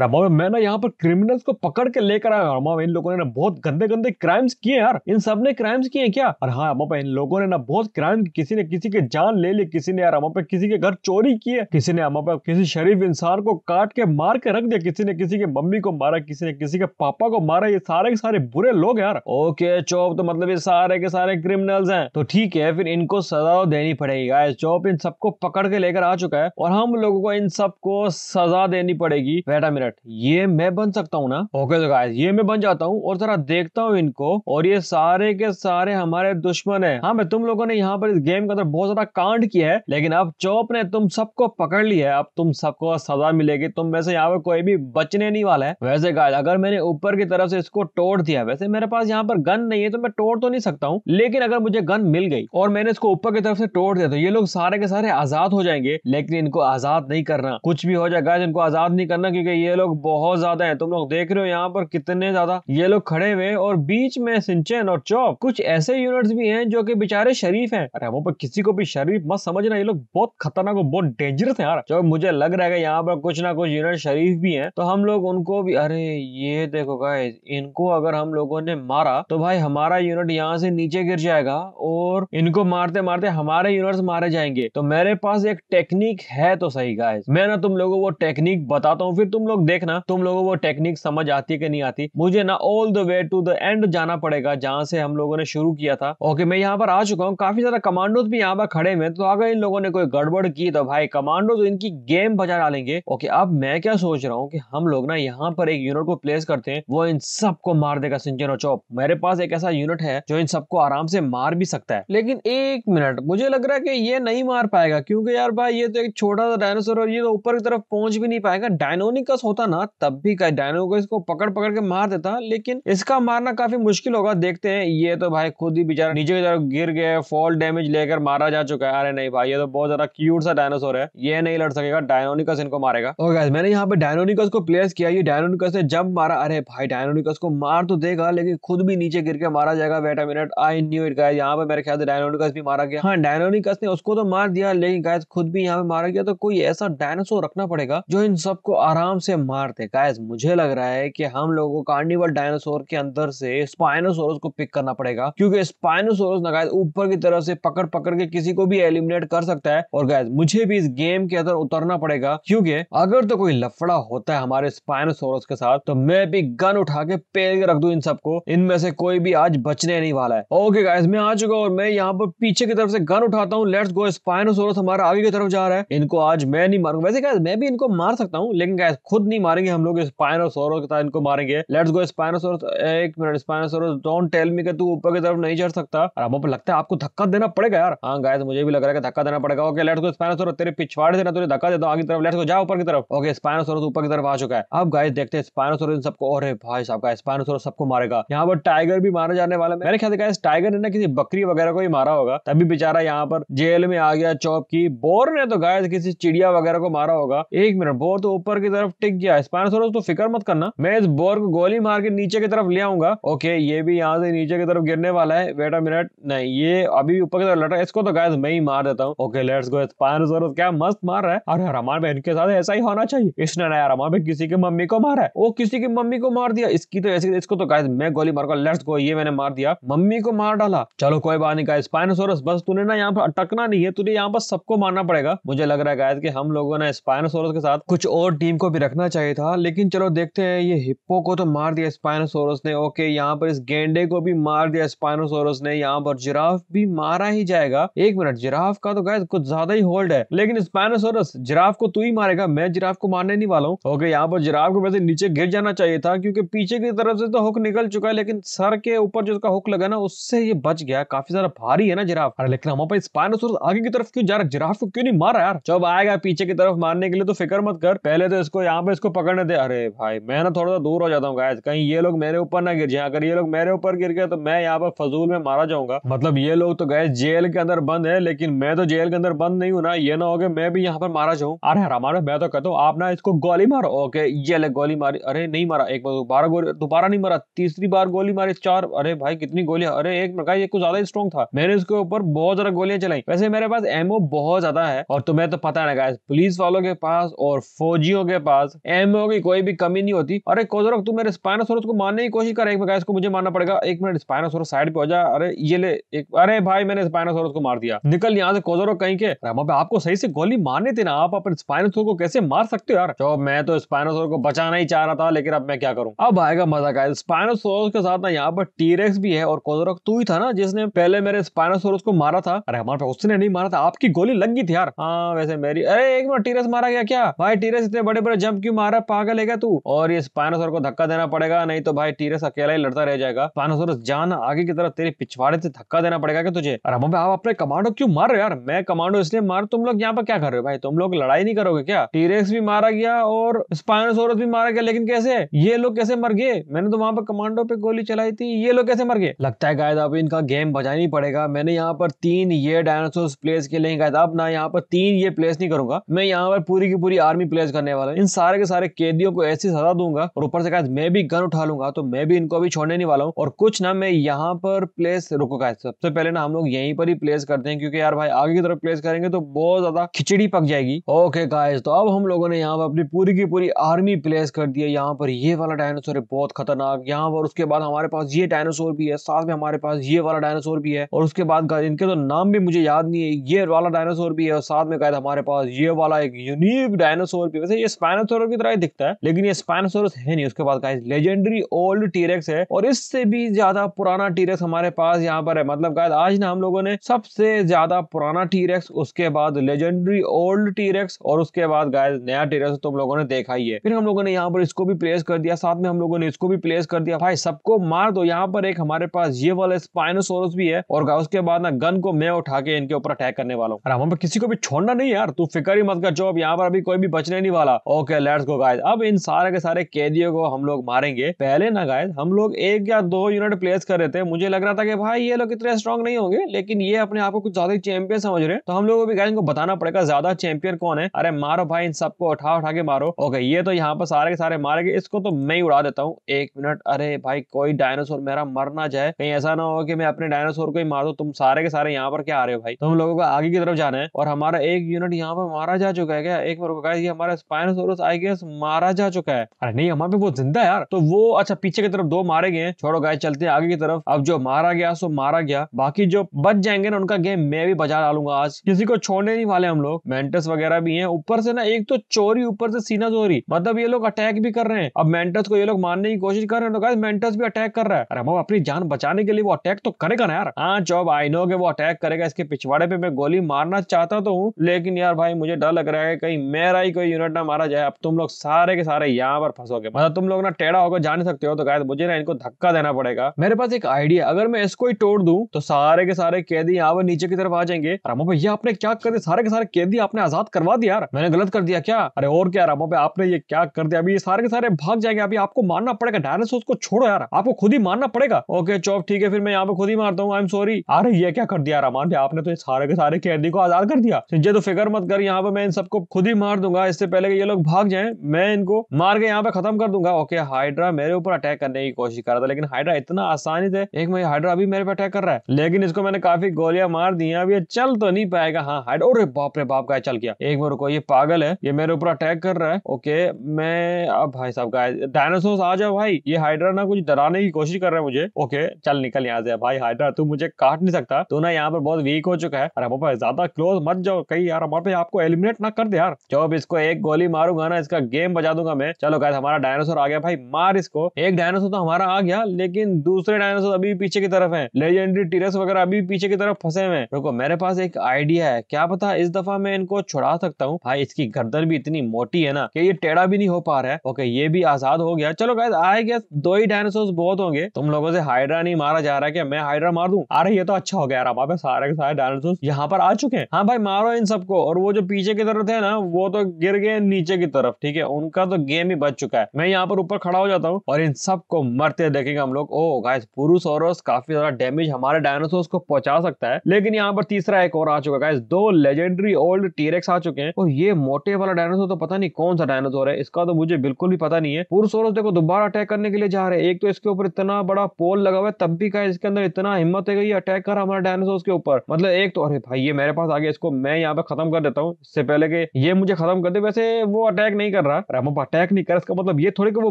रामावेन मैं ना यहाँ पर क्रिमिनल्स को पकड़ के लेकर आया रामाव इन लोगों ने ना बहुत गंदे गंदे क्राइम्स किए यार इन सब ने क्राइम्स किए क्या और हाँ रामापा इन लोगों ने ना बहुत क्राइम किसी ने किसी के जान ले ली किसी ने यार पे किसी के घर चोरी किए किसी ने रामापा किसी शरीफ इंसान को काट के मार के रख दिया किसी ने किसी के मम्मी को मारा किसी ने किसी के पापा को मारा ये सारे के सारे बुरे लोग यार ओके चौप तो मतलब ये सारे के सारे क्रिमिनल्स हैं तो ठीक है फिर इनको सजा तो देनी पड़ेगी गाइस चौप इन सबको पकड़ के लेकर आ चुका है और हम लोगों को इन सबको सजा देनी पड़ेगी बेटा मेरा मिनट ये मैं बन सकता हूँ ना ओके तो गाइस ये मैं बन जाता हूँ और जरा देखता हूँ इनको और ये सारे के सारे हमारे दुश्मन है हाँ मैं तुम लोगों ने यहाँ पर इस गेम के अंदर बहुत ज्यादा कांड किया है लेकिन अब चौप ने तुम सबको पकड़ लिया है अब तुम सबको सजा मिलेगी तुम वैसे यहाँ पर कोई भी बचने नहीं वाला है वैसे गाइस अगर मैंने ऊपर की तरफ से इसको तोड़ दिया वैसे मेरे पास यहाँ पर गन नहीं है तो मैं तोड़ तो नहीं सकता हूँ लेकिन अगर मुझे गन मिल गई और मैंने इसको ऊपर की तरफ से तोड़ दिया तो ये लोग सारे के सारे आजाद हो जाएंगे लेकिन इनको आजाद नहीं करना कुछ भी हो जाए गाइस इनको आजाद नहीं करना क्योंकि ये लोग बहुत ज्यादा है तुम लोग देख रहे हो यहाँ पर कितने ज्यादा ये लोग खड़े हुए और बीच में सिंचन और चौक कुछ ऐसे यूनिट्स भी हैं जो कि बेचारे शरीफ हैं अरे वो पर किसी को भी शरीफ मत समझना ये लोग बहुत खतरनाक और बहुत डेंजरस है यार जो मुझे लग रहा है यहाँ पर कुछ ना कुछ यूनिट शरीफ भी है तो हम लोग उनको भी अरे ये देखो गाय इनको अगर हम लोगों ने मारा तो भाई हमारा यूनिट यहाँ से नीचे गिर जाएगा और इनको मारते मारते हमारे यूनिट्स मारे जाएंगे तो मेरे पास एक टेक्निक है तो सही गाइस मैं ना तुम लोगों वो टेक्निक बताता हूँ फिर तुम लोग लोग देखना तुम लोगों को टेक्निक समझ आती है कि नहीं आती मुझे ना all the way to the end जाना पड़ेगा जहां से हम लोगों ने शुरू किया था ओके मैं यहाँ पर आ चुका हूँ काफी ज्यादा कमांडो भी यहाँ पर खड़े हुए तो अगर इन लोगों ने कोई गड़बड़ की तो भाई कमांडो तो इनकी गेम बजा डालेंगे ओके अब मैं क्या सोच रहा हूँ की हम लोग ना यहाँ पर एक यूनिट को प्लेस करते हैं वो इन सबको मार देगा सिंचन और चौप मेरे पास एक ऐसा यूनिट है जो इन सबको आराम से मार भी सकता है लेकिन एक मिनट मुझे लग रहा है कि ये नहीं मार पाएगा क्योंकि यार भाई ये तो एक छोटा सा डायनासोर और ये तो ऊपर की तरफ पहुंच भी नहीं पाएगा डायनोनिकस होता ना तब भी डायनो को इसको पकड़ पकड़ के मार देता लेकिन इसका मारना काफी मुश्किल होगा देखते हैं ये तो भाई खुद ही बेचारा नीचे की तरफ गिर गए फॉल डैमेज लेकर मारा जा चुका है अरे नहीं भाई ये तो बहुत ज्यादा क्यूट सा डायनासोर है ये नहीं लड़ सकेगा डायनोनिकस इनको मारेगा और मैंने यहाँ पे डायनोनिकस को प्लेस किया ये डायनोनिकस ने जब मारा अरे भाई डायनोनिकस को मार तो देगा लेकिन खुद भी नीचे गिर के मारा जाएगा wait minute I knew it guy यहाँ पे मेरे ख्याल से डायनोनिकस भी मारा गया हाँ डायनोनिकस ने उसको तो मार दिया लेकिन गाय खुद भी यहाँ पे मारा गया तो कोई ऐसा डायनासोर रखना पड़ेगा जो इन सबको आराम से मारते गाइस मुझे लग रहा है कि हम लोगों को कार्निवल डायनासोर के अंदर से स्पाइनोसोरस को पिक करना पड़ेगा क्योंकि स्पाइनोसोरस ना गाइस ऊपर की तरफ से पकड़ पकड़ के किसी को भी एलिमिनेट कर सकता है और गाइस मुझे भी इस गेम के अंदर उतरना पड़ेगा क्योंकि अगर तो कोई लफड़ा होता है हमारे स्पाइनोसोरस के साथ तो मैं भी गन उठा के पेल के रख दू इन सबको इनमें से कोई भी आज बचने नहीं वाला है ओके गाइस मैं आ चुका और मैं यहाँ पर पीछे की तरफ से गन उठाता हूँ लेट्स गो स्पाइनोसोरस हमारा आगे की तरफ जा रहा है इनको आज मैं नहीं मारूंगा वैसे गाइस मैं भी इनको मार सकता हूँ लेकिन गाइस खुद नहीं मारेंगे हम लोग स्पाइनोसोरस था इनको मारेंगे लेट्स गो स्पाइनोसोरस एक minute Spinosaurus don't tell me कि तू ऊपर की तरफ नहीं चढ़ सकता और अब लगता है आपको धक्का देना पड़ेगा यार हाँ गाय मुझे भी लग रहा है धक्का देना पड़ेगा ओके लेट्स गो स्पाइनोसोरस तेरे पिछवाड़े से ना तुझे धक्का देता हूँ आगे तरफ लेट्स गो जा ऊपर की तरफ ओके स्पाइनोसोरस ऊपर की तरफ आ चुका है अब गाय देखते हैं स्पाइनोसोरस इन सबको और भाई साहब का स्पाइनोसोरस सबको मारेगा यहाँ पर टाइगर भी मारा जाने वाला मेरे ख्याल देखा टाइगर ने ना किसी बकरी वगैरह को ही मारा होगा तभी बेचारा यहाँ पर जेल में आ गया चौप की बोर ने तो गाय किसी चिड़िया वगैरह को मारा होगा एक मिनट बोर तो ऊपर की तरफ टिक अटैक किया स्पाइनोसोरस तो फिक्र मत करना मैं इस बोर को गोली मार के नीचे की तरफ ले आऊंगा ओके ये भी यहाँ से नीचे की तरफ गिरने वाला है वेट अ मिनट नहीं ये अभी भी ऊपर की तरफ लटा इसको तो गाय मैं ही मार देता हूँ ओके लेट्स गो स्पाइनोसोरस क्या मस्त मार रहा है अरे हरामान बहन के साथ ऐसा ही होना चाहिए इसने हरामान बहन किसी की मम्मी को मारा है वो किसी की मम्मी को मार दिया इसकी तो ऐसी इसको तो गाय मैं गोली मारूंगा लेट्स गो ये मैंने मार दिया मम्मी को मार डाला चलो कोई बात नहीं गाय स्पाइनोसोरस बस तूने ना यहाँ पर अटकना नहीं है तुझे यहाँ पर सबको मारना पड़ेगा मुझे लग रहा है गाय की हम लोगों ने स्पाइनोसोरस के साथ कुछ और टीम को भी रखना होना चाहिए था लेकिन चलो देखते हैं ये हिप्पो को तो मार दिया स्पाइनोसोरस ने ओके यहाँ पर इस गेंडे को भी मार दिया स्पाइनोसोरस ने यहाँ पर जिराफ भी मारा ही जाएगा एक मिनट जिराफ का तो गाय कुछ ज्यादा ही होल्ड है लेकिन स्पाइनोसोरस जिराफ को तू ही मारेगा मैं जिराफ को मारने नहीं वाला हूँ ओके यहाँ पर जिराफ को वैसे नीचे गिर जाना चाहिए था क्योंकि पीछे की तरफ से तो हुक निकल चुका है लेकिन सर के ऊपर जो उसका हुक लगा ना उससे ये बच गया काफी सारा भारी है ना जिराफ अरे लेकिन हम पास स्पाइनोसोरस आगे की तरफ क्यों जा रहा जिराफ को क्यों नहीं मारा यार जब आएगा पीछे की तरफ मारने के लिए तो फिक्र मत कर पहले तो इसको यहाँ पे इसको पकड़ने दे अरे भाई मैं ना थोड़ा सा दूर हो जाता हूँ गायज कहीं ये लोग मेरे ऊपर ना गिर जाए अगर ये लोग मेरे ऊपर गिर गए तो मैं यहाँ पर फजूल में मारा जाऊंगा मतलब ये लोग तो गए जेल के अंदर बंद है लेकिन मैं तो जेल के अंदर बंद नहीं हूँ ना ये ना हो गया मैं भी यहाँ पर मारा जाऊँ अरे हमारा मैं तो कहता हूँ आप ना इसको गोली मारो ओके ये ले गोली मारी अरे नहीं मारा एक बार दोबारा गोली दोबारा नहीं मारा तीसरी बार गोली मारी चार अरे भाई कितनी गोलियां अरे एक मका ये कुछ ज्यादा स्ट्रॉन्ग था मैंने इसके ऊपर बहुत ज्यादा गोलियां चलाई वैसे मेरे पास एमओ बहुत ज्यादा है और तुम्हें तो पता है ना गाइस पुलिस वालों के पास और फौजियों के पास एमओ की कोई भी कमी नहीं होती अरे कोजरक तू मेरे स्पाइनोसोरस को मारने की कोशिश कर एक बार इसको मुझे मारना पड़ेगा एक मिनट स्पाइनोसोरस साइड पे हो जा अरे ये ले एक अरे भाई मैंने स्पाइनोसोरस को मार दिया निकल यहाँ से कोजरक कहीं के पे आपको सही से गोली मारने थी ना आप अपने स्पाइनोसोर को कैसे मार सकते हो यार तो मैं तो स्पाइनोसोर को बचाना ही चाह रहा था लेकिन अब मैं क्या करूँ अब आएगा मजा का स्पाइनोसोरस के साथ ना यहाँ पर टीरेक्स भी है और कोजरक तू ही था ना जिसने पहले मेरे स्पाइनोसोरस को मारा था अरे हमारे पास उसने नहीं मारा था आपकी गोली लग गई थी यार हाँ वैसे मेरी अरे एक मिनट टीरेस मारा गया क्या भाई टीरेस इतने बड़े बड़े जंप क्यों मारा पागल है क्या तू और ये स्पाइनोसोर को धक्का देना पड़ेगा नहीं तो भाई टीरस अकेला ही लड़ता रह जाएगा स्पाइनोसोरस जान आगे की तरफ तेरे पिछवाड़े से धक्का देना पड़ेगा क्या तुझे अरे हम आप अपने कमांडो क्यों मार रहे यार मैं कमांडो इसलिए मार तुम लोग यहाँ पर क्या कर रहे हो भाई तुम लोग लड़ाई नहीं करोगे क्या टीरेक्स भी मारा गया और स्पाइनोसोरस भी मारा गया लेकिन कैसे ये लोग कैसे मर गए मैंने तो वहां पर कमांडो पे गोली चलाई थी ये लोग कैसे मर गए लगता है गायदा अभी इनका गेम बजाना ही पड़ेगा मैंने यहाँ पर तीन ये डायनासोर प्लेस के लिए गायदा अब ना यहाँ पर तीन ये प्लेस नहीं करूंगा मैं यहाँ पर पूरी की पूरी आर्मी प्लेस करने वाला इन सारे सारे के सारे कैदियों को ऐसी सजा दूंगा और ऊपर से कहा मैं भी गन उठा लूंगा तो मैं भी इनको अभी छोड़ने नहीं वाला हूँ और कुछ ना मैं यहाँ पर प्लेस रुकूंगा सबसे पहले ना हम लोग यहीं पर ही प्लेस करते हैं क्योंकि यार भाई आगे की तरफ प्लेस करेंगे तो बहुत ज्यादा खिचड़ी पक जाएगी ओके गाइस तो अब हम लोगों ने यहाँ पर अपनी पूरी की पूरी आर्मी प्लेस कर दी है यहाँ पर ये वाला डायनासोर है बहुत खतरनाक यहाँ पर उसके बाद हमारे पास ये डायनासोर भी है साथ में हमारे पास ये वाला डायनासोर भी है और उसके बाद इनके तो नाम भी मुझे याद नहीं है ये वाला डायनासोर भी है और साथ में गायद हमारे पास ये वाला एक यूनिक डायनासोर भी वैसे ये स्पाइनासोर की तरह ही दिखता है लेकिन ये स्पाइनोसोरस है नहीं उसके बाद गाइस लेजेंडरी ओल्ड टीरेक्स है और इससे भी ज्यादा पुराना टीरेक्स हमारे पास यहाँ पर है मतलब गाइस आज ना हम लोगों ने सबसे ज्यादा पुराना टीरेक्स उसके बाद लेजेंडरी ओल्ड टीरेक्स और उसके बाद गाइस नया टीरेक्स तुम तो लोगों ने देखा ही है फिर हम लोगों ने यहाँ पर इसको भी प्लेस कर दिया साथ में हम लोगों ने इसको भी प्लेस कर दिया भाई सबको मार दो यहाँ पर एक हमारे पास ये वाला स्पाइनोसोरस भी है और उसके बाद ना गन को मैं उठा के इनके ऊपर अटैक करने वाला हूँ किसी को भी छोड़ना नहीं यार तू फिक्र ही मत कर जो अब यहाँ पर अभी कोई भी बचने नहीं वाला ओके लेट प्लेयर्स को गाइस अब इन सारे के सारे कैदियों को हम लोग मारेंगे पहले ना गाइस हम लोग एक या दो यूनिट प्लेस कर रहे थे मुझे लग रहा था कि भाई ये लोग इतने स्ट्रॉन्ग नहीं होंगे लेकिन ये अपने आप को कुछ ज्यादा चैंपियन समझ रहे हैं तो हम लोग भी गाइस इनको बताना पड़ेगा ज्यादा चैंपियन कौन है अरे मारो भाई इन सबको उठा उठा के मारो ओके ये तो यहाँ पर सारे के सारे मारेंगे इसको तो मैं ही उड़ा देता हूँ एक मिनट अरे भाई कोई डायनासोर मेरा मर ना जाए कहीं ऐसा ना हो कि मैं अपने डायनासोर को ही मार दो तुम सारे के सारे यहाँ पर क्या आ रहे हो भाई तुम तो लोगों को आगे की तरफ जाना है और हमारा एक यूनिट यहाँ पर मारा जा चुका है क्या एक बार ये हमारा स्पाइनोसोरस आई गेस मारा जा चुका है अरे नहीं हमारे वो जिंदा है यार तो वो अच्छा पीछे की तरफ दो मारे गए छोड़ो गाय चलते हैं आगे की तरफ अब जो मारा गया सो मारा गया बाकी जो बच जाएंगे ना उनका गेम मैं भी बजा डालूंगा आज किसी को छोड़ने नहीं वाले हम लोग मेंटस वगैरह भी है ऊपर से ना एक तो चोरी ऊपर से सीना चोरी मतलब ये लोग अटैक भी कर रहे हैं अब मेंटस को ये लोग मारने की कोशिश कर रहे हैं तो गाइस मेंटस भी अटैक कर रहा है अरे हम अपनी जान बचाने के लिए वो अटैक तो करेगा ना यार हाँ जॉब आई नो के वो अटैक करेगा इसके पिछवाड़े पे मैं गोली मारना चाहता तो हूँ लेकिन यार भाई मुझे डर लग रहा है कहीं मेरा ही कोई यूनिट ना मारा जाए अब तुम लोग सारे के सारे यहाँ पर फंसोगे मतलब तुम लोग ना टेढ़ा होकर जा नहीं सकते हो तो गाय मुझे ना इनको धक्का देना पड़ेगा मेरे पास एक आइडिया अगर मैं इसको ही तोड़ दू तो सारे के सारे कैदी यहाँ पर नीचे की तरफ आ जाएंगे रामो भाई ये आपने क्या कर दिया सारे के सारे कैदी आपने आजाद करवा दिया यार मैंने गलत कर दिया क्या अरे और क्या रामो भाई आपने ये क्या कर दिया अभी ये सारे के सारे भाग जाएंगे अभी आपको मानना पड़ेगा डायनासोर को छोड़ो यार आपको खुद ही मानना पड़ेगा ओके चौप ठीक है फिर मैं यहाँ पे खुद ही मारता हूँ आई एम सॉरी अरे ये क्या कर दिया रामान भाई आपने तो सारे के सारे कैदी को आजाद कर दिया तो फिक्र मत कर यहाँ पे मैं इन सबको खुद ही मार दूंगा इससे पहले ये लोग भाग जाए हैं मैं इनको मार के यहाँ पे खत्म कर दूंगा ओके हाइड्रा मेरे ऊपर अटैक करने की कोशिश कर रहा था लेकिन हाइड्रा इतना आसानी से एक मैं हाइड्रा अभी मेरे पे अटैक कर रहा है लेकिन इसको मैंने काफी गोलियां मार दी अब ये चल तो नहीं पाएगा हाँ हाइड्रा और बाप रे बाप का चल गया एक बार रुको ये पागल है ये मेरे ऊपर अटैक कर रहा है ओके मैं अब भाई साहब का डायनासोर आ जाओ भाई ये हाइड्रा ना कुछ डराने की कोशिश कर रहा है मुझे ओके चल निकल यहाँ से भाई हाइड्रा तू मुझे काट नहीं सकता तू ना यहाँ पर बहुत वीक हो चुका है अरे बाबा ज्यादा क्लोज मत जाओ कहीं यार हमारे आपको एलिमिनेट ना कर दे यार जब इसको एक गोली मारूंगा ना इसका इसका गेम बजा दूंगा मैं चलो गाइस हमारा डायनासोर आ गया भाई मार इसको एक डायनासोर तो हमारा आ गया लेकिन दूसरे डायनासोर अभी पीछे की तरफ है लेजेंडरी टीरस वगैरह अभी पीछे की तरफ फंसे हुए हैं रुको मेरे पास एक आइडिया है क्या पता इस दफा मैं इनको छुड़ा सकता हूँ भाई इसकी गर्दन भी इतनी मोटी है ना कि ये टेढ़ा भी नहीं हो पा रहा है ओके ये भी आजाद हो गया चलो गाइस आए गेस दो ही डायनासोर बहुत होंगे तुम लोगों से हाइड्रा नहीं मारा जा रहा है क्या मैं हाइड्रा मार दू अरे ये तो अच्छा हो गया यार आप सारे के सारे डायनासोर यहाँ पर आ चुके हैं हाँ भाई मारो इन सबको और वो जो पीछे की तरफ है ना वो तो गिर गए नीचे की तरफ ठीक है उनका तो गेम ही बच चुका है मैं यहाँ पर ऊपर खड़ा हो जाता हूँ और इन सबको मरते देखेंगे हम लोग ओ गाइस पुरुष और काफी ज्यादा डैमेज हमारे डायनासोर को पहुंचा सकता है लेकिन यहाँ पर तीसरा एक और आ चुका गाइस दो लेजेंडरी ओल्ड टीरेक्स आ चुके हैं और ये मोटे वाला डायनासोर तो पता नहीं कौन सा डायनासोर है इसका तो मुझे बिल्कुल भी पता नहीं है पुरुष और देखो दोबारा अटैक करने के लिए जा रहे हैं एक तो इसके ऊपर इतना बड़ा पोल लगा हुआ है तब भी का इसके अंदर इतना हिम्मत है कि अटैक कर हमारे डायनासोर के ऊपर मतलब एक तो अरे भाई ये मेरे पास आ गया इसको मैं यहाँ पे खत्म कर देता हूँ इससे पहले के ये मुझे खत्म कर दे वैसे वो अटैक नहीं नहीं कर रहा पर अटैक नहीं कर इसका मतलब ये थोड़ी कि वो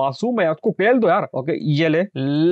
मासूम है उसको फेल दो यार ओके ये ले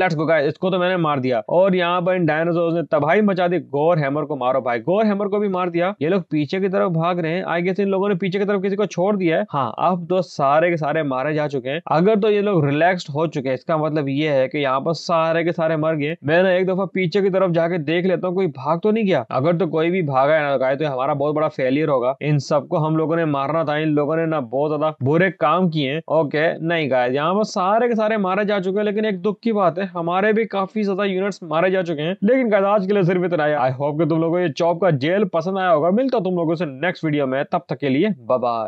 लेट्स गो गाइस इसको तो मैंने मार दिया और यहाँ पर इन डायनासोर ने तबाही मचा दी गोर हैमर को मारो भाई गोर हैमर को भी मार दिया ये लोग पीछे की तरफ भाग रहे हैं आई गेस इन लोगों ने पीछे की तरफ किसी को छोड़ दिया है हाँ अब तो सारे के सारे मारे जा चुके हैं अगर तो ये लोग रिलैक्स हो चुके हैं इसका मतलब ये है कि यहाँ पर सारे के सारे मर गए मैंने एक दफा पीछे की तरफ जाके देख लेता हूँ कोई भाग तो नहीं गया अगर तो कोई भी भागा है ना तो, तो हमारा बहुत बड़ा फेलियर होगा इन सबको हम लोगों ने मारना था इन लोगों ने ना बहुत ज्यादा बुरे काम किए ओके नहीं गाय यहाँ पर सारे के सारे मारे जा चुके हैं लेकिन एक दुख की बात है हमारे भी काफी ज्यादा यूनिट्स मारे जा चुके हैं लेकिन गाय आज के लिए सिर्फ इतना आई होप कि तुम लोगों को ये चौप का जेल पसंद आया होगा मिलता तुम लोगों से नेक्स्ट वीडियो में तब तक के लिए बाय